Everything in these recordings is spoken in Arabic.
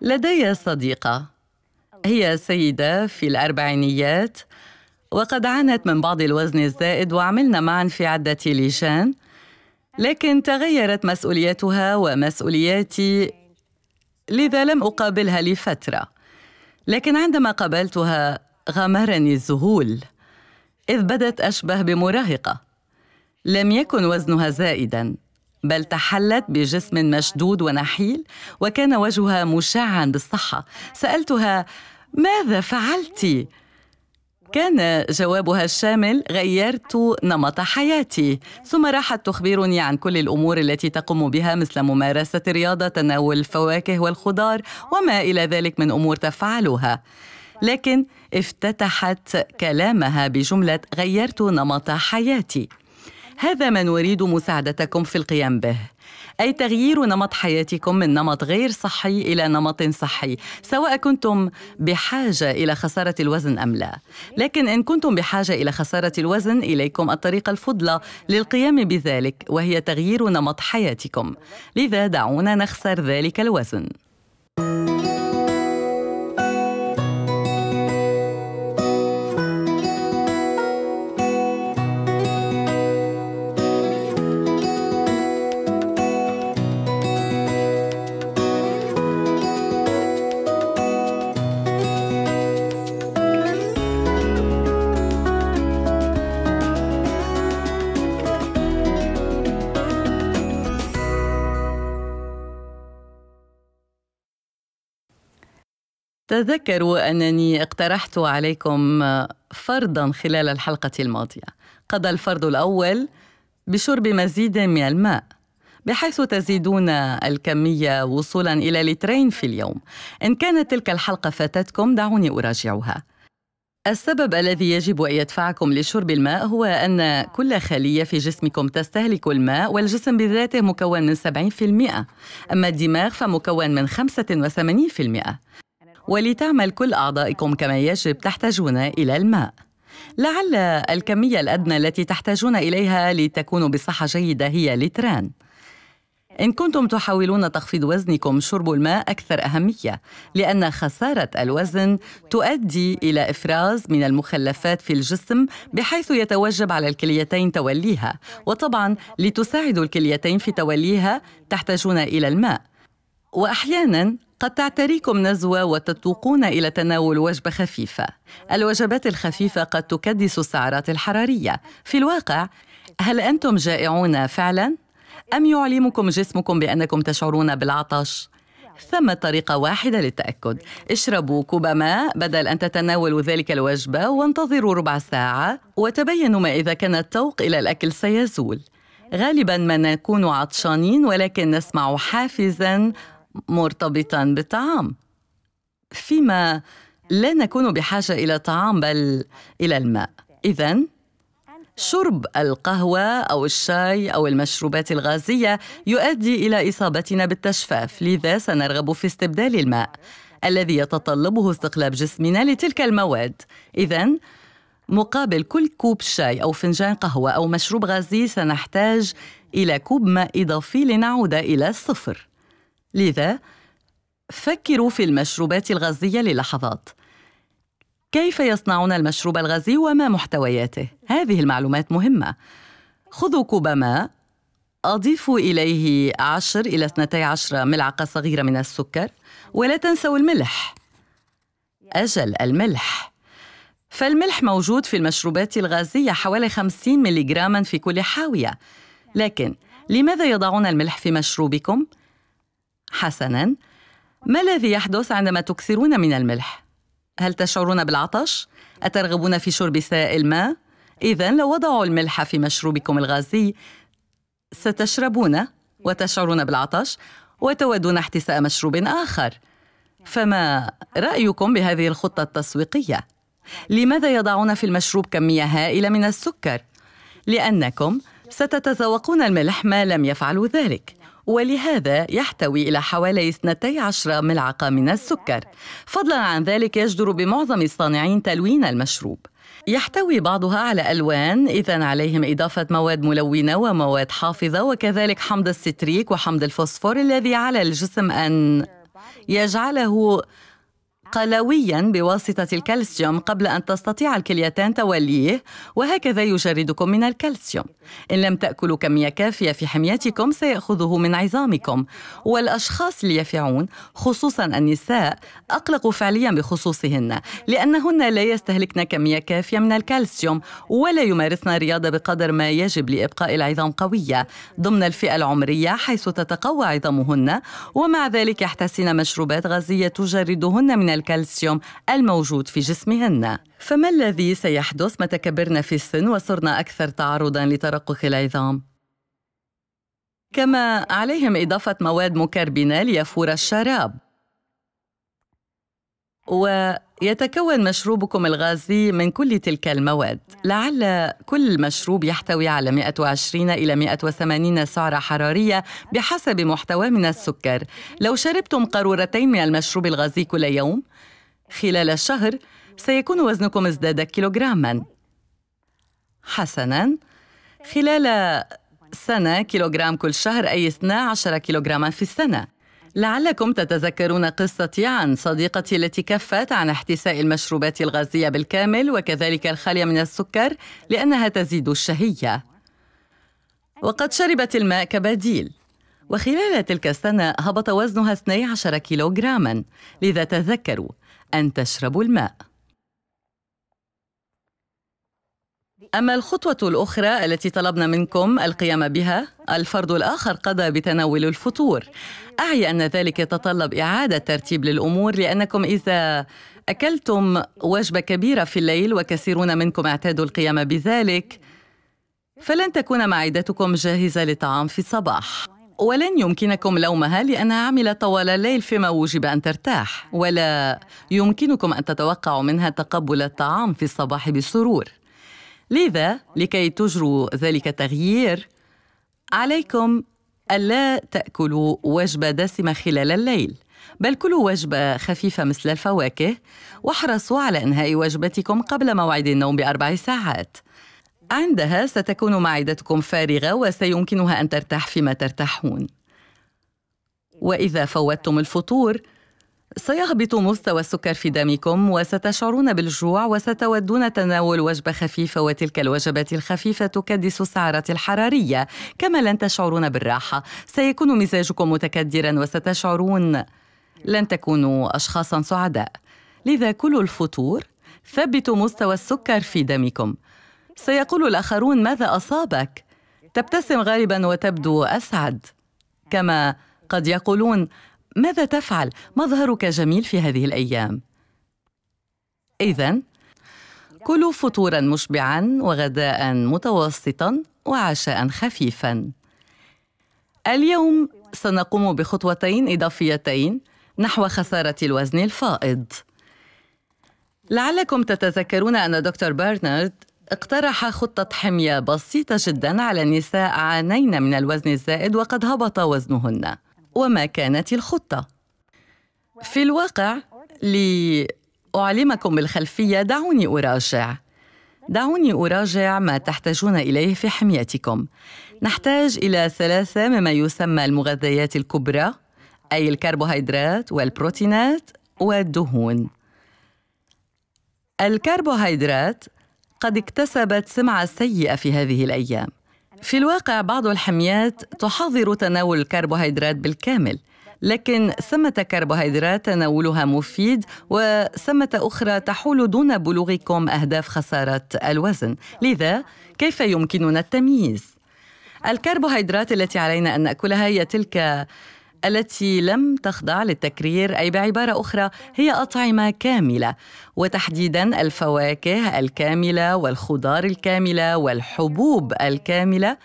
لدي صديقة هي سيدة في الأربعينيات وقد عانت من بعض الوزن الزائد وعملنا معا في عدة لجان لكن تغيرت مسؤوليتها ومسؤولياتي لذا لم أقابلها لفترة لكن عندما قابلتها غمرني الذهول إذ بدت أشبه بمراهقة لم يكن وزنها زائداً بل تحلت بجسم مشدود ونحيل وكان وجهها مشعا بالصحه سالتها ماذا فعلت كان جوابها الشامل غيرت نمط حياتي ثم راحت تخبرني عن كل الامور التي تقوم بها مثل ممارسه الرياضه تناول الفواكه والخضار وما الى ذلك من امور تفعلها لكن افتتحت كلامها بجمله غيرت نمط حياتي هذا ما نريد مساعدتكم في القيام به أي تغيير نمط حياتكم من نمط غير صحي إلى نمط صحي، سواء كنتم بحاجة إلى خسارة الوزن أم لا. لكن إن كنتم بحاجة إلى خسارة الوزن، إليكم الطريقة الفضلى للقيام بذلك، وهي تغيير نمط حياتكم. لذا دعونا نخسر ذلك الوزن. تذكروا أنني اقترحت عليكم فرضا خلال الحلقة الماضية قضى الفرض الأول بشرب مزيد من الماء بحيث تزيدون الكمية وصولا إلى لترين في اليوم إن كانت تلك الحلقة فاتتكم دعوني أراجعها السبب الذي يجب أن يدفعكم لشرب الماء هو أن كل خلية في جسمكم تستهلك الماء والجسم بذاته مكون من 70% أما الدماغ فمكون من 85% ولتعمل كل أعضائكم كما يجب تحتاجون إلى الماء لعل الكمية الأدنى التي تحتاجون إليها لتكونوا بصحة جيدة هي لتران إن كنتم تحاولون تخفيض وزنكم شرب الماء أكثر أهمية لأن خسارة الوزن تؤدي إلى إفراز من المخلفات في الجسم بحيث يتوجب على الكليتين توليها وطبعا لتساعد الكليتين في توليها تحتاجون إلى الماء وأحيانا قد تعتريكم نزوة وتتوقون إلى تناول وجبة خفيفة. الوجبات الخفيفة قد تكدس السعرات الحرارية. في الواقع، هل أنتم جائعون فعلاً؟ أم يعلمكم جسمكم بأنكم تشعرون بالعطش؟ ثم طريقة واحدة للتأكد اشربوا كوب ماء بدل أن تتناولوا ذلك الوجبة وانتظروا ربع ساعة وتبينوا ما إذا كان التوق إلى الأكل سيزول غالبا ما نكون عطشانين ولكن نسمع حافزا مرتبطا بالطعام فيما لا نكون بحاجه الى طعام بل الى الماء اذا شرب القهوه او الشاي او المشروبات الغازيه يؤدي الى اصابتنا بالتجفاف لذا سنرغب في استبدال الماء الذي يتطلبه استقلاب جسمنا لتلك المواد اذا مقابل كل كوب شاي او فنجان قهوه او مشروب غازي سنحتاج الى كوب ماء اضافي لنعود الى الصفر لذا فكروا في المشروبات الغازية للحظات كيف يصنعون المشروب الغازي وما محتوياته؟ هذه المعلومات مهمة خذوا كوب ماء أضيفوا إليه 10 إلى 12 ملعقة صغيرة من السكر ولا تنسوا الملح أجل الملح فالملح موجود في المشروبات الغازية حوالي 50 ملغراما في كل حاوية لكن لماذا يضعون الملح في مشروبكم؟ حسنا ما الذي يحدث عندما تكثرون من الملح هل تشعرون بالعطش اترغبون في شرب سائل ما اذا لو وضعوا الملح في مشروبكم الغازي ستشربون وتشعرون بالعطش وتودون احتساء مشروب اخر فما رايكم بهذه الخطه التسويقيه لماذا يضعون في المشروب كميه هائله من السكر لانكم ستتذوقون الملح ما لم يفعلوا ذلك ولهذا يحتوي إلى حوالي 12 ملعقة من السكر فضلا عن ذلك يجدر بمعظم الصانعين تلوين المشروب يحتوي بعضها على ألوان إذا عليهم إضافة مواد ملونة ومواد حافظة وكذلك حمض الستريك وحمض الفوسفور الذي على الجسم أن يجعله قلويا بواسطة الكالسيوم قبل أن تستطيع الكليتان توليه وهكذا يجردكم من الكالسيوم إن لم تأكلوا كمية كافية في حميتكم سيأخذه من عظامكم والأشخاص اليافعون خصوصا النساء أقلقوا فعليا بخصوصهن لأنهن لا يستهلكن كمية كافية من الكالسيوم ولا يمارسن الرياضة بقدر ما يجب لإبقاء العظام قوية ضمن الفئة العمرية حيث تتقوى عظامهن ومع ذلك يحتسن مشروبات غازية تجردهن من الكالسيوم الموجود في جسمهن فما الذي سيحدث متى كبرنا في السن وصرنا أكثر تعرضاً لترقق العظام؟ كما عليهم إضافة مواد مكربنة ليفور الشراب ويتكون مشروبكم الغازي من كل تلك المواد لعل كل مشروب يحتوي على 120 إلى 180 سعرة حرارية بحسب محتوى من السكر لو شربتم قارورتين من المشروب الغازي كل يوم خلال الشهر سيكون وزنكم ازداد كيلوغراما حسناً خلال سنة كيلوغرام كل شهر أي 12 كيلوغراما في السنة لعلكم تتذكرون قصتي عن صديقتي التي كفت عن احتساء المشروبات الغازية بالكامل وكذلك الخالية من السكر لأنها تزيد الشهية وقد شربت الماء كبديل وخلال تلك السنة هبط وزنها 12 كيلوغراما لذا تذكروا أن تشربوا الماء. أما الخطوة الأخرى التي طلبنا منكم القيام بها، الفرد الآخر قضى بتناول الفطور. أعي أن ذلك يتطلب إعادة ترتيب للأمور لأنكم إذا أكلتم وجبة كبيرة في الليل وكثيرون منكم اعتادوا القيام بذلك، فلن تكون معدتكم جاهزة للطعام في الصباح. ولن يمكنكم لومها لأنها عملت طوال الليل فيما وجب أن ترتاح ولا يمكنكم أن تتوقعوا منها تقبل الطعام في الصباح بسرور لذا لكي تجروا ذلك التغيير عليكم ألا تأكلوا وجبة دسمة خلال الليل بل كلوا وجبة خفيفة مثل الفواكه واحرصوا على إنهاء وجبتكم قبل موعد النوم بأربع ساعات عندها ستكون معدتكم فارغة وسيمكنها أن ترتاح فيما ترتاحون. وإذا فوتتم الفطور، سيهبط مستوى السكر في دمكم وستشعرون بالجوع وستودون تناول وجبة خفيفة وتلك الوجبات الخفيفة تكدس السعرات الحرارية، كما لن تشعرون بالراحة، سيكون مزاجكم متكدرا وستشعرون لن تكونوا أشخاصا سعداء. لذا كل الفطور، ثبتوا مستوى السكر في دمكم. سيقول الاخرون ماذا اصابك تبتسم غالبا وتبدو اسعد كما قد يقولون ماذا تفعل مظهرك جميل في هذه الايام اذا كلوا فطورا مشبعا وغداء متوسطا وعشاء خفيفا اليوم سنقوم بخطوتين اضافيتين نحو خساره الوزن الفائض لعلكم تتذكرون ان دكتور برنارد اقترح خطة حمية بسيطة جدا على نساء عانين من الوزن الزائد وقد هبط وزنهن وما كانت الخطة؟ في الواقع لأعلمكم بالخلفية دعوني أراجع دعوني أراجع ما تحتاجون إليه في حميتكم نحتاج إلى ثلاثة مما يسمى المغذيات الكبرى أي الكربوهيدرات والبروتينات والدهون الكربوهيدرات قد اكتسبت سمعة سيئة في هذه الأيام في الواقع بعض الحميات تحظر تناول الكربوهيدرات بالكامل لكن ثمة كربوهيدرات تناولها مفيد وثمة أخرى تحول دون بلوغكم أهداف خسارة الوزن لذا كيف يمكننا التمييز؟ الكربوهيدرات التي علينا أن نأكلها هي تلك التي لم تخضع للتكرير أي بعبارة أخرى هي أطعمة كاملة وتحديدا الفواكه الكاملة والخضار الكاملة والحبوب الكاملة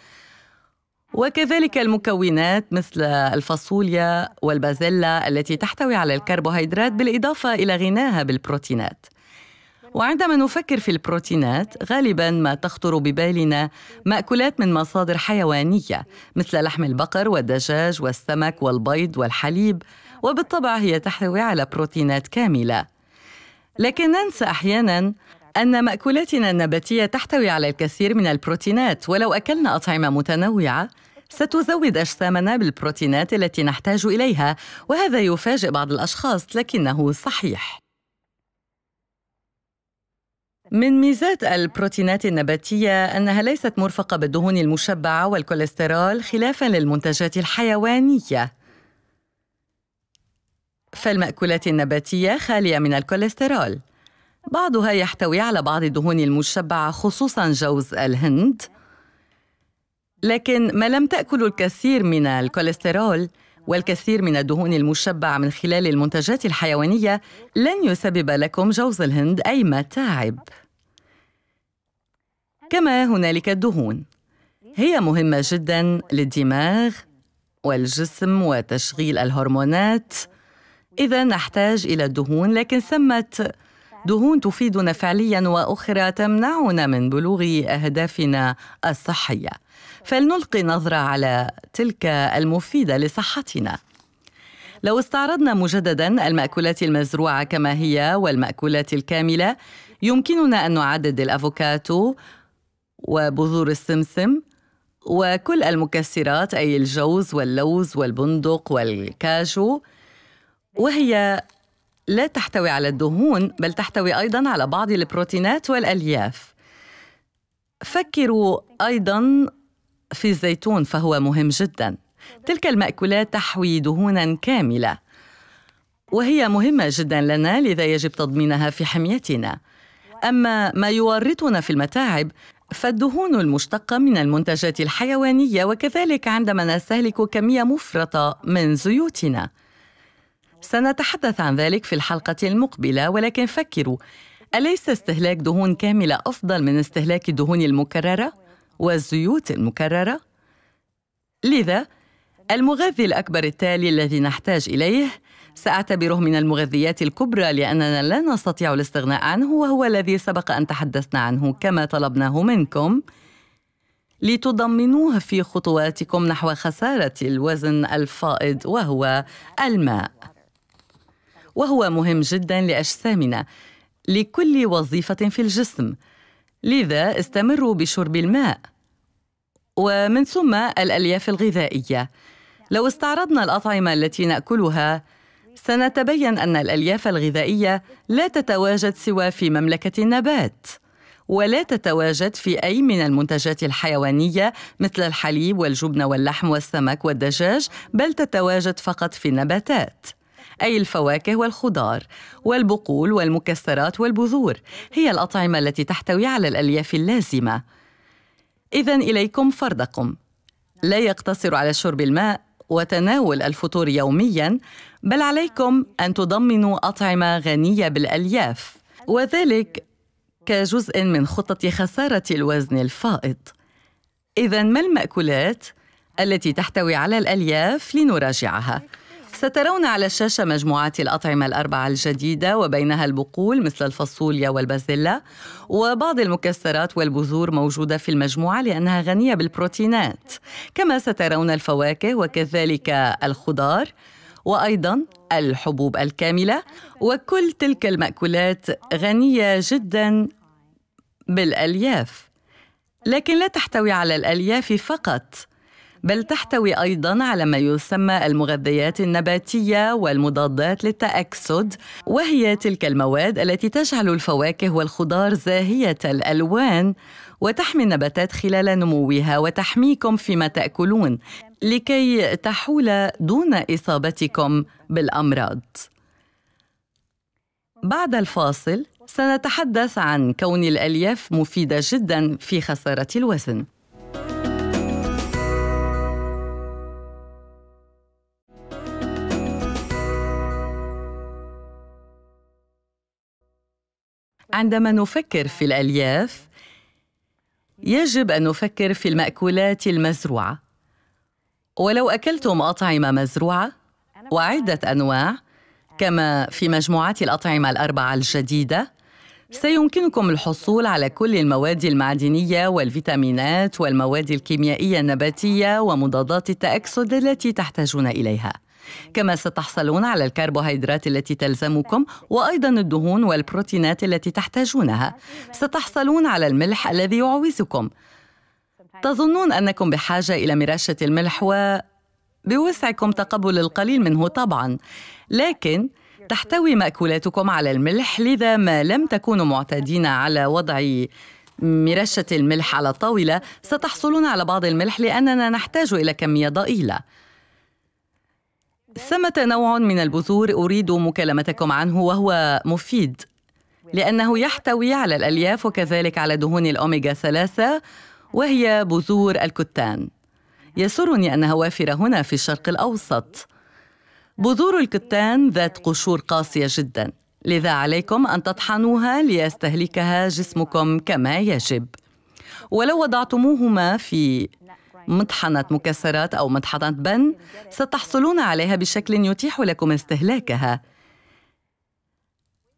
وكذلك المكونات مثل الفاصوليا والبازيلا التي تحتوي على الكربوهيدرات بالإضافة إلى غناها بالبروتينات وعندما نفكر في البروتينات غالبا ما تخطر ببالنا ماكولات من مصادر حيوانيه مثل لحم البقر والدجاج والسمك والبيض والحليب وبالطبع هي تحتوي على بروتينات كامله لكن ننسى احيانا أن مأكولاتنا النباتية تحتوي على الكثير من البروتينات ولو أكلنا أطعمة متنوعة ستزود أجسامنا بالبروتينات التي نحتاج إليها وهذا يفاجئ بعض الأشخاص لكنه صحيح من ميزات البروتينات النباتية أنها ليست مرفقة بالدهون المشبعة والكوليسترول خلافاً للمنتجات الحيوانية. فالمأكولات النباتية خالية من الكوليسترول. بعضها يحتوي على بعض الدهون المشبعة خصوصاً جوز الهند. لكن ما لم تأكل الكثير من الكوليسترول والكثير من الدهون المشبعة من خلال المنتجات الحيوانية لن يسبب لكم جوز الهند أي متاعب. كما هنالك الدهون هي مهمة جدا للدماغ والجسم وتشغيل الهرمونات إذا نحتاج إلى الدهون لكن ثمة دهون تفيدنا فعليا وأخرى تمنعنا من بلوغ أهدافنا الصحية فلنلقي نظرة على تلك المفيدة لصحتنا لو استعرضنا مجددا المأكولات المزروعة كما هي والمأكولات الكاملة يمكننا أن نعدد الأفوكاتو وبذور السمسم وكل المكسرات أي الجوز واللوز والبندق والكاجو وهي لا تحتوي على الدهون بل تحتوي أيضا على بعض البروتينات والألياف فكروا أيضا في الزيتون فهو مهم جدا تلك المأكولات تحوي دهونا كاملة وهي مهمة جدا لنا لذا يجب تضمينها في حميتنا أما ما يورطنا في المتاعب فالدهون المشتقة من المنتجات الحيوانية وكذلك عندما نستهلك كمية مفرطة من زيوتنا. سنتحدث عن ذلك في الحلقة المقبلة ولكن فكروا أليس استهلاك دهون كاملة أفضل من استهلاك الدهون المكررة والزيوت المكررة؟ لذا المغذي الأكبر التالي الذي نحتاج إليه سأعتبره من المغذيات الكبرى لأننا لا نستطيع الاستغناء عنه وهو الذي سبق أن تحدثنا عنه كما طلبناه منكم لتضمنوه في خطواتكم نحو خسارة الوزن الفائض وهو الماء وهو مهم جدا لأجسامنا لكل وظيفة في الجسم لذا استمروا بشرب الماء ومن ثم الألياف الغذائية لو استعرضنا الأطعمة التي نأكلها سنتبين أن الألياف الغذائية لا تتواجد سوى في مملكة النبات ولا تتواجد في أي من المنتجات الحيوانية مثل الحليب والجبن واللحم والسمك والدجاج بل تتواجد فقط في النباتات أي الفواكه والخضار والبقول والمكسرات والبذور هي الأطعمة التي تحتوي على الألياف اللازمة إذا إليكم فرضكم لا يقتصر على شرب الماء وتناول الفطور يوميا بل عليكم ان تضمنوا اطعمه غنيه بالالياف وذلك كجزء من خطه خساره الوزن الفائض اذا ما الماكولات التي تحتوي على الالياف لنراجعها سترون على الشاشة مجموعات الأطعمة الأربعة الجديدة وبينها البقول مثل الفاصوليا والبازيلا وبعض المكسرات والبذور موجودة في المجموعة لأنها غنية بالبروتينات كما سترون الفواكه وكذلك الخضار وايضا الحبوب الكامله وكل تلك الماكولات غنيه جدا بالالياف لكن لا تحتوي على الالياف فقط بل تحتوي أيضا على ما يسمى المغذيات النباتية والمضادات للتأكسد وهي تلك المواد التي تجعل الفواكه والخضار زاهية الألوان وتحمي النباتات خلال نموها وتحميكم فيما تاكلون لكي تحول دون اصابتكم بالامراض بعد الفاصل سنتحدث عن كون الالياف مفيده جدا في خساره الوزن عندما نفكر في الالياف يجب ان نفكر في الماكولات المزروعه ولو اكلتم اطعمه مزروعه وعده انواع كما في مجموعات الاطعمه الاربعه الجديده سيمكنكم الحصول على كل المواد المعدنيه والفيتامينات والمواد الكيميائيه النباتيه ومضادات التاكسد التي تحتاجون اليها كما ستحصلون على الكربوهيدرات التي تلزمكم وأيضا الدهون والبروتينات التي تحتاجونها ستحصلون على الملح الذي يعوزكم تظنون أنكم بحاجة إلى مراشة الملح و بوسعكم تقبل القليل منه طبعا لكن تحتوي مأكولاتكم على الملح لذا ما لم تكونوا معتادين على وضع مرشة الملح على الطاولة ستحصلون على بعض الملح لأننا نحتاج إلى كمية ضئيلة ثمة نوع من البذور أريد مكالمتكم عنه وهو مفيد لأنه يحتوي على الألياف وكذلك على دهون الأوميغا 3 وهي بذور الكتان يسرني أنها وافرة هنا في الشرق الأوسط بذور الكتان ذات قشور قاسية جدا لذا عليكم أن تطحنوها ليستهلكها جسمكم كما يجب ولو وضعتموهما في مطحنة مكسرات أو مطحنة بن ستحصلون عليها بشكل يتيح لكم استهلاكها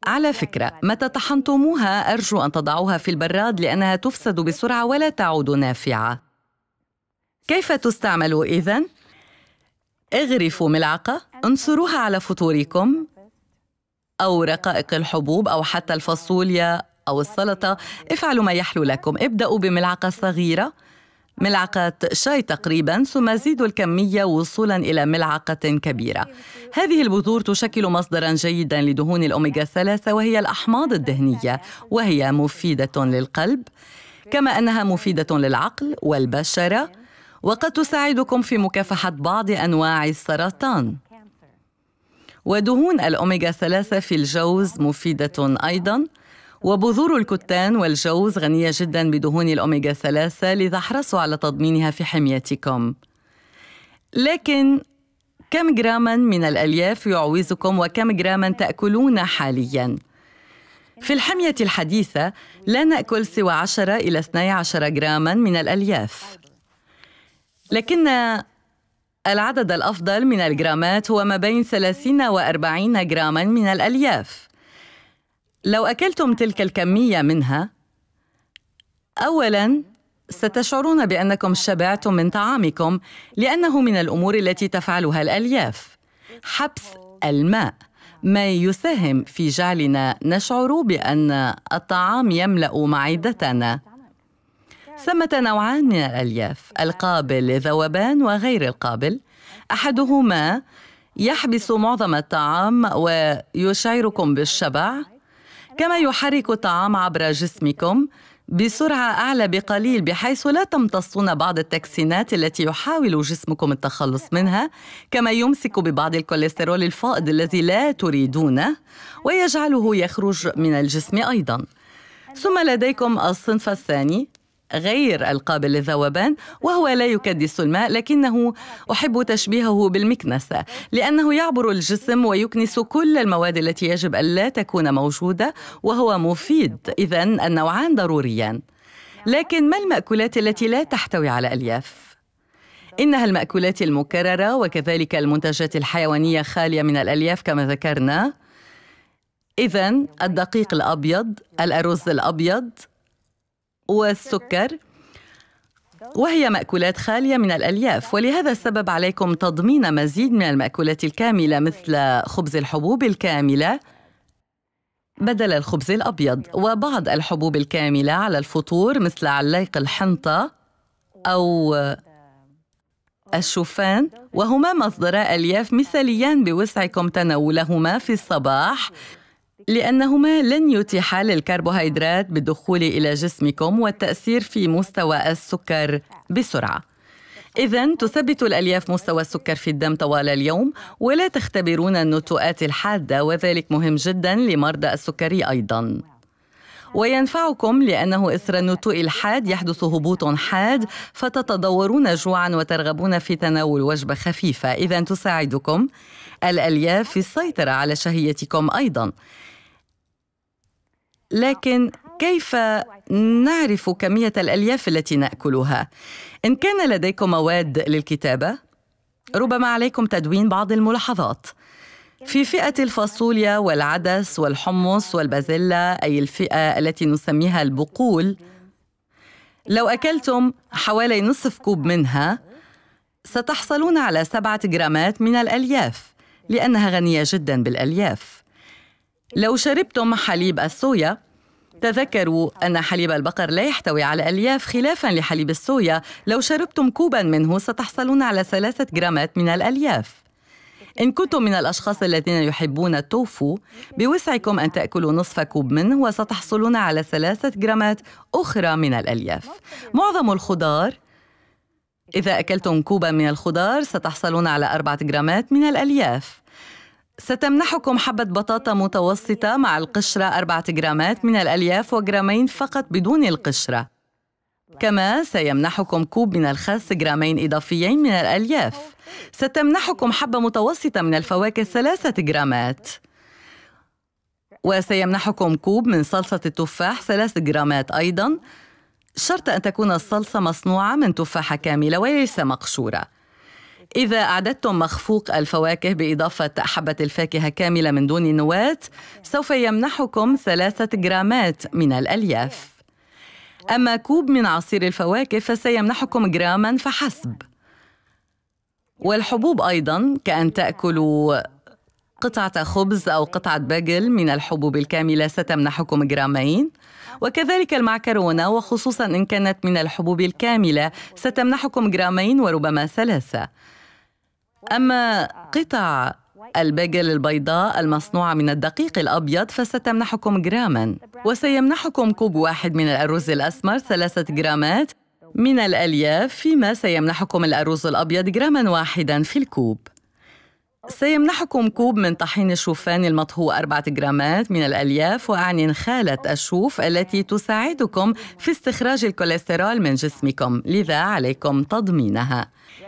على فكرة متى طحنتموها أرجو أن تضعوها في البراد لأنها تفسد بسرعة ولا تعود نافعة كيف تستعمل إذن؟ اغرفوا ملعقة انصروها على فطوركم أو رقائق الحبوب أو حتى الفاصوليا أو السلطة افعلوا ما يحلو لكم ابدأوا بملعقة صغيرة ملعقة شاي تقريبا ثم زيد الكمية وصولا إلى ملعقة كبيرة هذه البذور تشكل مصدرا جيدا لدهون الأوميغا 3 وهي الأحماض الدهنية وهي مفيدة للقلب كما أنها مفيدة للعقل والبشرة وقد تساعدكم في مكافحة بعض أنواع السرطان ودهون الأوميغا 3 في الجوز مفيدة أيضاً وبذور الكتان والجوز غنية جدا بدهون الأوميجا 3 لذا احرصوا على تضمينها في حميتكم لكن كم جراما من الألياف يعوزكم وكم جراما تأكلون حالياً؟ في الحمية الحديثة لا نأكل سوى 10 إلى 12 جراما من الألياف لكن العدد الأفضل من الجرامات هو ما بين 30 و 40 جراما من الألياف لو اكلتم تلك الكميه منها اولا ستشعرون بانكم شبعتم من طعامكم لانه من الامور التي تفعلها الالياف حبس الماء ما يساهم في جعلنا نشعر بان الطعام يملا معدتنا ثمه نوعان من الالياف القابل للذوبان وغير القابل احدهما يحبس معظم الطعام ويشعركم بالشبع كما يحرك الطعام عبر جسمكم بسرعة أعلى بقليل بحيث لا تمتصون بعض التكسينات التي يحاول جسمكم التخلص منها، كما يمسك ببعض الكوليسترول الفائض الذي لا تريدونه ويجعله يخرج من الجسم أيضاً. ثم لديكم الصنف الثاني غير القابل للذوبان وهو لا يكدس الماء لكنه احب تشبيهه بالمكنسه لانه يعبر الجسم ويكنس كل المواد التي يجب الا تكون موجوده وهو مفيد اذا النوعان ضروريان لكن ما الماكولات التي لا تحتوي على الياف إنها المأكولات المكررة وكذلك المنتجات الحيوانية خالية من الألياف كما ذكرنا إذا الدقيق الأبيض، الأرز الأبيض، والسكر وهي مأكولات خالية من الألياف ولهذا السبب عليكم تضمين مزيد من المأكولات الكاملة مثل خبز الحبوب الكاملة بدل الخبز الأبيض وبعض الحبوب الكاملة على الفطور مثل عليق الحنطة أو الشوفان وهما مصدرا ألياف مثاليان بوسعكم تناولهما في الصباح لأنهما لن يتيحا للكربوهيدرات بالدخول إلى جسمكم والتأثير في مستوى السكر بسرعة. إذا تثبت الألياف مستوى السكر في الدم طوال اليوم ولا تختبرون النتوءات الحادة وذلك مهم جدا لمرضى السكري أيضا. وينفعكم لأنه إثر النتوء الحاد يحدث هبوط حاد فتتضورون جوعا وترغبون في تناول وجبة خفيفة إذا تساعدكم الألياف في السيطرة على شهيتكم أيضا لكن كيف نعرف كمية الألياف التي نأكلها؟ إن كان لديكم مواد للكتابة، ربما عليكم تدوين بعض الملاحظات. في فئة الفاصوليا والعدس والحمص والبازيلا أي الفئة التي نسميها البقول لو أكلتم حوالي نصف كوب منها ستحصلون على سبعة جرامات من الألياف لأنها غنية جدا بالألياف لو شربتم حليب الصويا تذكروا أن حليب البقر لا يحتوي على ألياف خلافاً لحليب الصويا لو شربتم كوباً منه ستحصلون على ثلاثة جرامات من الألياف إن كنتم من الأشخاص الذين يحبون التوفو بوسعكم أن تأكلوا نصف كوب منه وستحصلون على ثلاثة جرامات أخرى من الألياف معظم الخضار إذا أكلتم كوبا من الخضار ستحصلون على أربعة جرامات من الألياف ستمنحكم حبة بطاطا متوسطة مع القشرة 4 جرامات من الألياف وجرامين فقط بدون القشرة كما سيمنحكم كوب من الخس جرامين إضافيين من الألياف ستمنحكم حبة متوسطة من الفواكه ثلاثة جرامات وسيمنحكم كوب من صلصة التفاح ثلاثة جرامات أيضاً شرط أن تكون الصلصة مصنوعة من تفاحة كاملة وليس مقشورة إذا أعددتم مخفوق الفواكه بإضافة حبة الفاكهة كاملة من دون نواة سوف يمنحكم ثلاثة جرامات من الألياف أما كوب من عصير الفواكه فسيمنحكم جراما فحسب والحبوب أيضا كأن تأكلوا قطعة خبز أو قطعة باجل من الحبوب الكاملة ستمنحكم جرامين وكذلك المعكرونة وخصوصا إن كانت من الحبوب الكاملة ستمنحكم جرامين وربما ثلاثة أما قطع البجل البيضاء المصنوعة من الدقيق الأبيض فستمنحكم جراما وسيمنحكم كوب واحد من الأرز الأسمر ثلاثة جرامات من الألياف فيما سيمنحكم الأرز الأبيض جراما واحدا في الكوب سيمنحكم كوب من طحين الشوفان المطهو أربعة جرامات من الألياف وأعني خالة الشوف التي تساعدكم في استخراج الكوليسترول من جسمكم لذا عليكم تضمينها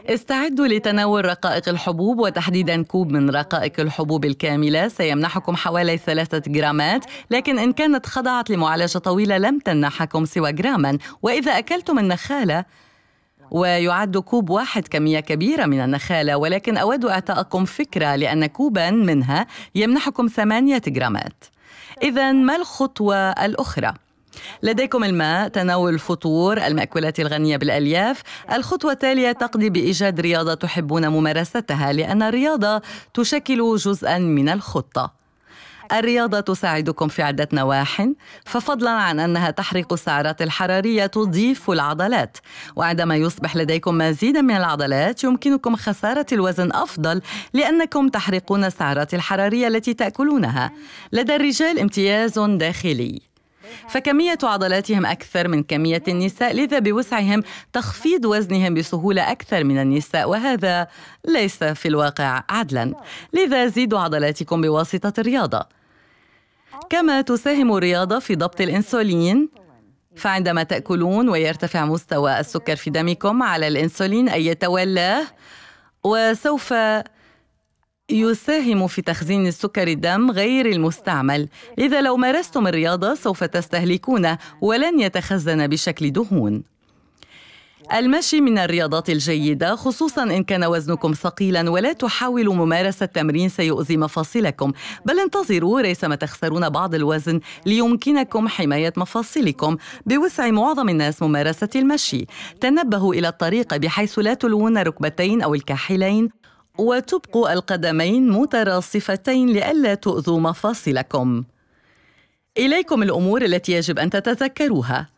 استعدوا لتناول رقائق الحبوب وتحديدا كوب من رقائق الحبوب الكاملة سيمنحكم حوالي ثلاثة جرامات لكن إن كانت خضعت لمعالجة طويلة لم تمنحكم سوى جراما وإذا أكلتم النخالة ويعد كوب واحد كمية كبيرة من النخالة ولكن أود أعطاءكم فكرة لأن كوبا منها يمنحكم ثمانية جرامات إذا ما الخطوة الأخرى؟ لديكم الماء، تناول الفطور، المأكولات الغنية بالألياف، الخطوة التالية تقضي بإيجاد رياضة تحبون ممارستها لأن الرياضة تشكل جزءا من الخطة. الرياضة تساعدكم في عدة نواح ففضلا عن أنها تحرق السعرات الحرارية تضيف العضلات وعندما يصبح لديكم مزيدا من العضلات يمكنكم خسارة الوزن أفضل لأنكم تحرقون السعرات الحرارية التي تأكلونها لدى الرجال امتياز داخلي فكمية عضلاتهم أكثر من كمية النساء لذا بوسعهم تخفيض وزنهم بسهولة أكثر من النساء وهذا ليس في الواقع عدلا لذا زيدوا عضلاتكم بواسطة الرياضة كما تساهم الرياضة في ضبط الإنسولين فعندما تأكلون ويرتفع مستوى السكر في دمكم على الإنسولين ان يتولاه وسوف يساهم في تخزين السكر الدم غير المستعمل لذا لو مارستم الرياضة سوف تستهلكونه ولن يتخزن بشكل دهون المشي من الرياضات الجيدة خصوصا إن كان وزنكم ثقيلا ولا تحاولوا ممارسة تمرين سيؤذي مفاصلكم بل انتظروا ريثما تخسرون بعض الوزن ليمكنكم حماية مفاصلكم بوسع معظم الناس ممارسة المشي تنبهوا إلى الطريقة بحيث لا تلوون ركبتين أو الكاحلين وتبقوا القدمين متراصفتين لئلا تؤذوا مفاصلكم إليكم الأمور التي يجب أن تتذكروها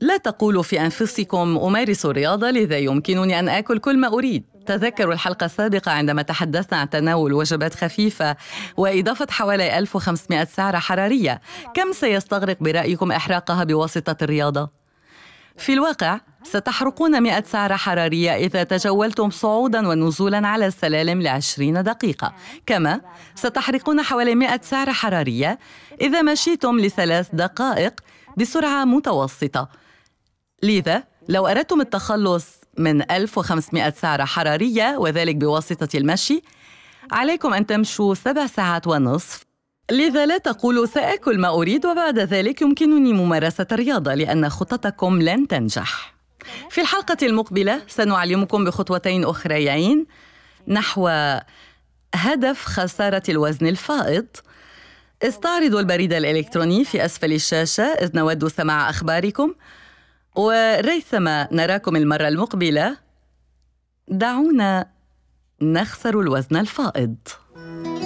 لا تقولوا في أنفسكم أمارس الرياضة لذا يمكنني أن آكل كل ما أريد تذكروا الحلقة السابقة عندما تحدثنا عن تناول وجبات خفيفة وإضافة حوالي 1500 سعرة حرارية كم سيستغرق برأيكم إحراقها بواسطة الرياضة؟ في الواقع ستحرقون 100 سعرة حرارية إذا تجولتم صعودا ونزولا على السلالم لعشرين دقيقة كما ستحرقون حوالي 100 سعرة حرارية إذا مشيتم لثلاث دقائق بسرعة متوسطة لذا لو أردتم التخلص من 1500 سعرة حرارية وذلك بواسطة المشي عليكم أن تمشوا سبع ساعات ونصف لذا لا تقولوا سآكل ما أريد وبعد ذلك يمكنني ممارسة الرياضة لأن خططكم لن تنجح في الحلقة المقبلة سنعلمكم بخطوتين أخريين نحو هدف خسارة الوزن الفائض استعرضوا البريد الإلكتروني في أسفل الشاشة إذ نود سماع أخباركم وريثما نراكم المرة المقبلة دعونا نخسر الوزن الفائض